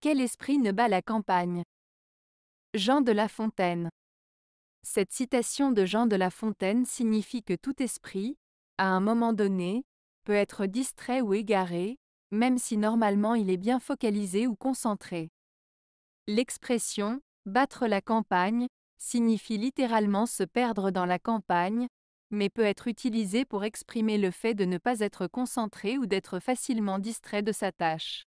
Quel esprit ne bat la campagne Jean de La Fontaine. Cette citation de Jean de La Fontaine signifie que tout esprit, à un moment donné, peut être distrait ou égaré, même si normalement il est bien focalisé ou concentré. L'expression battre la campagne signifie littéralement se perdre dans la campagne, mais peut être utilisée pour exprimer le fait de ne pas être concentré ou d'être facilement distrait de sa tâche.